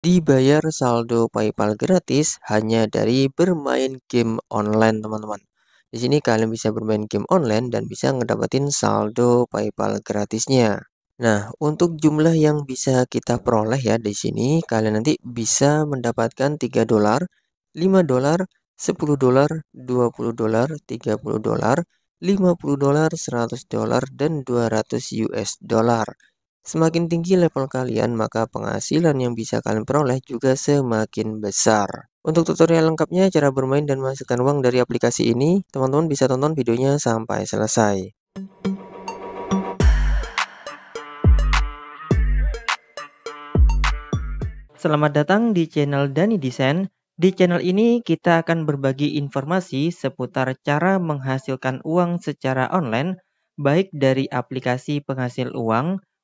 dibayar saldo PayPal gratis hanya dari bermain game online teman-teman. Di sini kalian bisa bermain game online dan bisa ngedapetin saldo PayPal gratisnya. Nah, untuk jumlah yang bisa kita peroleh ya di sini, kalian nanti bisa mendapatkan 3 dolar, 5 dolar, 10 dolar, 20 dolar, 30 dolar, 50 dolar, 100 dolar, dan 200 US dolar. Semakin tinggi level kalian, maka penghasilan yang bisa kalian peroleh juga semakin besar. Untuk tutorial lengkapnya cara bermain dan menghasilkan uang dari aplikasi ini, teman-teman bisa tonton videonya sampai selesai. Selamat datang di channel Dani Desain. Di channel ini kita akan berbagi informasi seputar cara menghasilkan uang secara online, baik dari aplikasi penghasil uang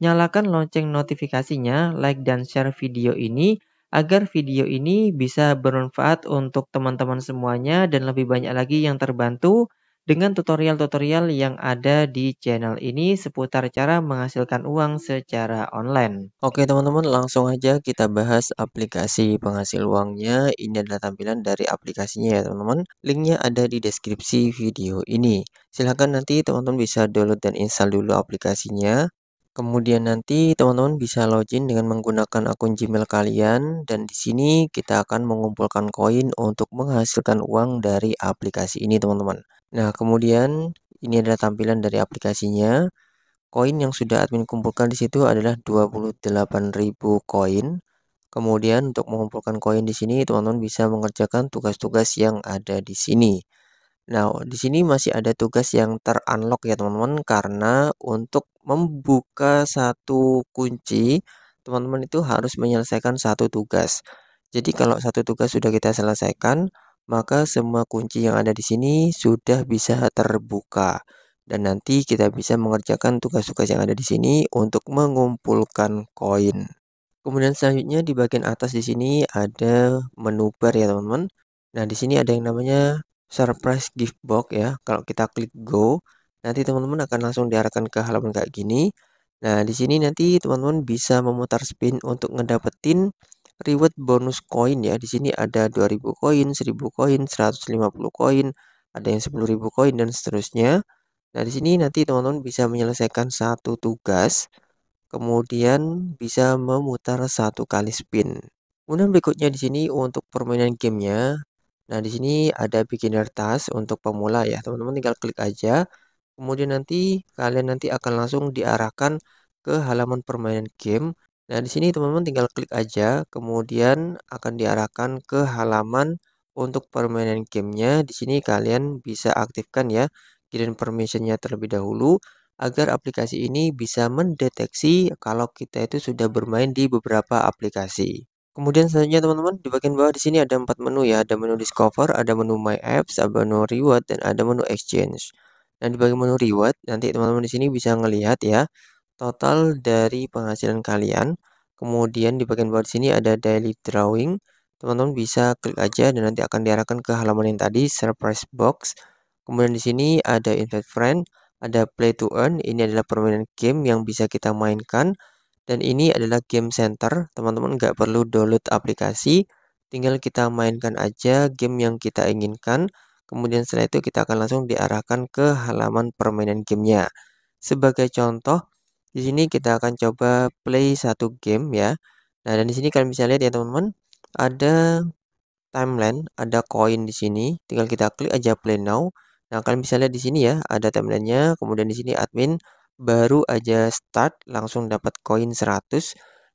Nyalakan lonceng notifikasinya, like dan share video ini agar video ini bisa bermanfaat untuk teman-teman semuanya dan lebih banyak lagi yang terbantu dengan tutorial-tutorial yang ada di channel ini seputar cara menghasilkan uang secara online. Oke teman-teman langsung aja kita bahas aplikasi penghasil uangnya. Ini adalah tampilan dari aplikasinya ya teman-teman. Linknya ada di deskripsi video ini. Silahkan nanti teman-teman bisa download dan install dulu aplikasinya. Kemudian nanti teman-teman bisa login dengan menggunakan akun Gmail kalian dan di sini kita akan mengumpulkan koin untuk menghasilkan uang dari aplikasi ini teman-teman. Nah, kemudian ini adalah tampilan dari aplikasinya. Koin yang sudah admin kumpulkan di situ adalah 28.000 koin. Kemudian untuk mengumpulkan koin di sini teman-teman bisa mengerjakan tugas-tugas yang ada di sini. Nah, oh, di sini masih ada tugas yang terunlock ya teman-teman karena untuk membuka satu kunci, teman-teman itu harus menyelesaikan satu tugas. Jadi kalau satu tugas sudah kita selesaikan, maka semua kunci yang ada di sini sudah bisa terbuka. Dan nanti kita bisa mengerjakan tugas-tugas yang ada di sini untuk mengumpulkan koin. Kemudian selanjutnya di bagian atas di sini ada menu bar ya teman-teman. Nah, di sini ada yang namanya surprise gift box ya. Kalau kita klik go, nanti teman-teman akan langsung diarahkan ke halaman kayak gini. Nah, di sini nanti teman-teman bisa memutar spin untuk ngedapetin reward bonus koin ya. Di sini ada 2000 koin, 1000 koin, 150 koin, ada yang 10.000 koin dan seterusnya. Nah, di sini nanti teman-teman bisa menyelesaikan satu tugas, kemudian bisa memutar satu kali spin. Kemudian berikutnya di sini untuk permainan gamenya, Nah, di sini ada beginner task untuk pemula ya. Teman-teman tinggal klik aja. Kemudian nanti kalian nanti akan langsung diarahkan ke halaman permainan game. Nah, di sini teman-teman tinggal klik aja, kemudian akan diarahkan ke halaman untuk permainan gamenya. Di sini kalian bisa aktifkan ya hidden permissionnya terlebih dahulu agar aplikasi ini bisa mendeteksi kalau kita itu sudah bermain di beberapa aplikasi. Kemudian selanjutnya teman-teman di bagian bawah di sini ada empat menu ya, ada menu discover, ada menu my apps, ada menu reward dan ada menu exchange. Nah di bagian menu reward nanti teman-teman di sini bisa ngelihat ya total dari penghasilan kalian. Kemudian di bagian bawah di sini ada daily drawing. Teman-teman bisa klik aja dan nanti akan diarahkan ke halaman yang tadi surprise box. Kemudian di sini ada invite friend, ada play to earn. Ini adalah permainan game yang bisa kita mainkan dan ini adalah game center, teman-teman nggak perlu download aplikasi, tinggal kita mainkan aja game yang kita inginkan, kemudian setelah itu kita akan langsung diarahkan ke halaman permainan gamenya. Sebagai contoh, di sini kita akan coba play satu game ya. Nah, dan di sini kalian bisa lihat ya teman-teman, ada timeline, ada koin di sini, tinggal kita klik aja play now. Nah, kalian bisa lihat di sini ya, ada timelinenya, kemudian di sini admin baru aja start langsung dapat koin 100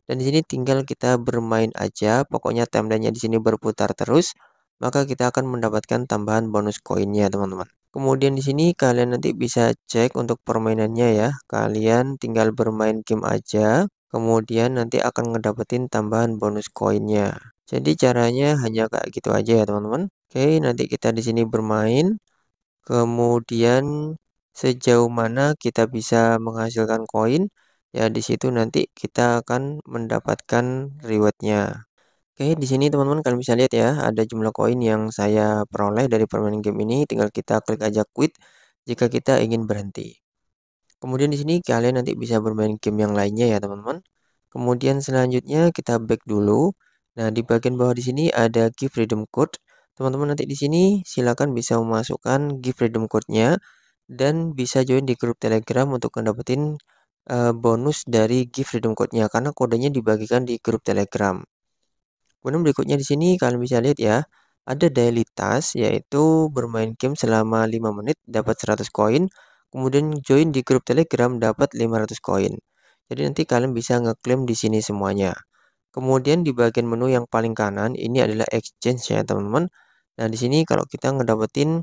dan di sini tinggal kita bermain aja pokoknya timelinenya di sini berputar terus maka kita akan mendapatkan tambahan bonus koinnya teman-teman kemudian di sini kalian nanti bisa cek untuk permainannya ya kalian tinggal bermain game aja kemudian nanti akan ngedapetin tambahan bonus koinnya jadi caranya hanya kayak gitu aja ya teman-teman oke nanti kita di sini bermain kemudian sejauh mana kita bisa menghasilkan koin, ya di situ nanti kita akan mendapatkan rewardnya. Oke, di sini teman-teman kalian bisa lihat ya, ada jumlah koin yang saya peroleh dari permainan game ini, tinggal kita klik aja quit jika kita ingin berhenti. Kemudian di sini kalian nanti bisa bermain game yang lainnya ya teman-teman. Kemudian selanjutnya kita back dulu. Nah, di bagian bawah di sini ada give freedom code. Teman-teman nanti di sini silakan bisa memasukkan give freedom code-nya dan bisa join di grup Telegram untuk mendapatkan uh, eh, bonus dari gift freedom code-nya karena kodenya dibagikan di grup Telegram. Kemudian berikutnya di sini kalian bisa lihat ya, ada daily task yaitu bermain game selama 5 menit dapat 100 koin, kemudian join di grup Telegram dapat 500 koin. Jadi nanti kalian bisa ngeklaim di sini semuanya. Kemudian di bagian menu yang paling kanan ini adalah exchange ya teman-teman. Nah di sini kalau kita ngedapetin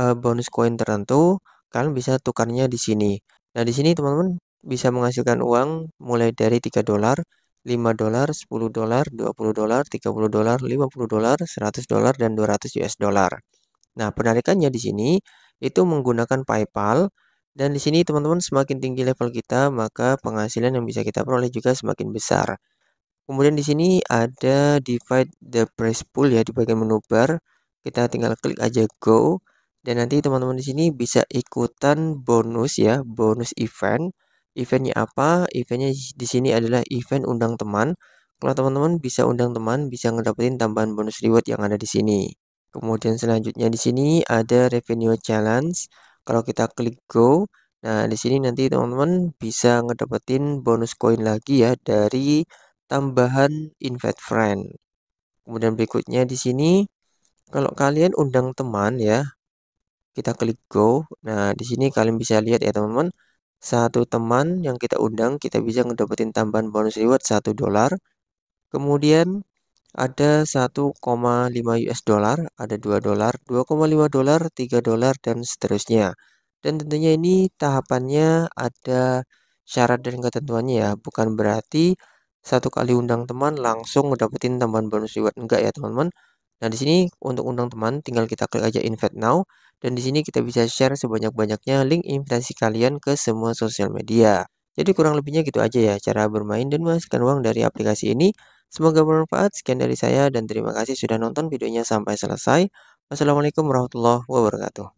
uh, bonus koin tertentu, kalian bisa tukarnya di sini. Nah, di sini teman-teman bisa menghasilkan uang mulai dari 3 dolar, 5 dolar, 10 dolar, 20 dolar, 30 dolar, 50 dolar, 100 dolar, dan 200 US dolar. Nah, penarikannya di sini itu menggunakan PayPal dan di sini teman-teman semakin tinggi level kita maka penghasilan yang bisa kita peroleh juga semakin besar. Kemudian di sini ada divide the price pool ya di bagian menu bar. Kita tinggal klik aja go. Dan nanti teman-teman di sini bisa ikutan bonus ya, bonus event. Eventnya apa? Eventnya di sini adalah event undang teman. Kalau teman-teman bisa undang teman, bisa ngedapetin tambahan bonus reward yang ada di sini. Kemudian selanjutnya di sini ada revenue challenge. Kalau kita klik go, nah di sini nanti teman-teman bisa ngedapetin bonus koin lagi ya dari tambahan invite friend. Kemudian berikutnya di sini kalau kalian undang teman ya, kita klik go. Nah, di sini kalian bisa lihat ya teman-teman, satu teman yang kita undang kita bisa ngedapetin tambahan bonus reward 1 dolar. Kemudian ada 1,5 US dollar, ada 2 dolar, 2,5 dolar, 3 dolar dan seterusnya. Dan tentunya ini tahapannya ada syarat dan ketentuannya ya, bukan berarti satu kali undang teman langsung ngedapetin tambahan bonus reward enggak ya teman-teman. Nah, di sini untuk undang teman tinggal kita klik aja invite now dan di sini kita bisa share sebanyak-banyaknya link invitasi kalian ke semua sosial media. Jadi kurang lebihnya gitu aja ya cara bermain dan menghasilkan uang dari aplikasi ini. Semoga bermanfaat. Sekian dari saya dan terima kasih sudah nonton videonya sampai selesai. Wassalamualaikum warahmatullahi wabarakatuh.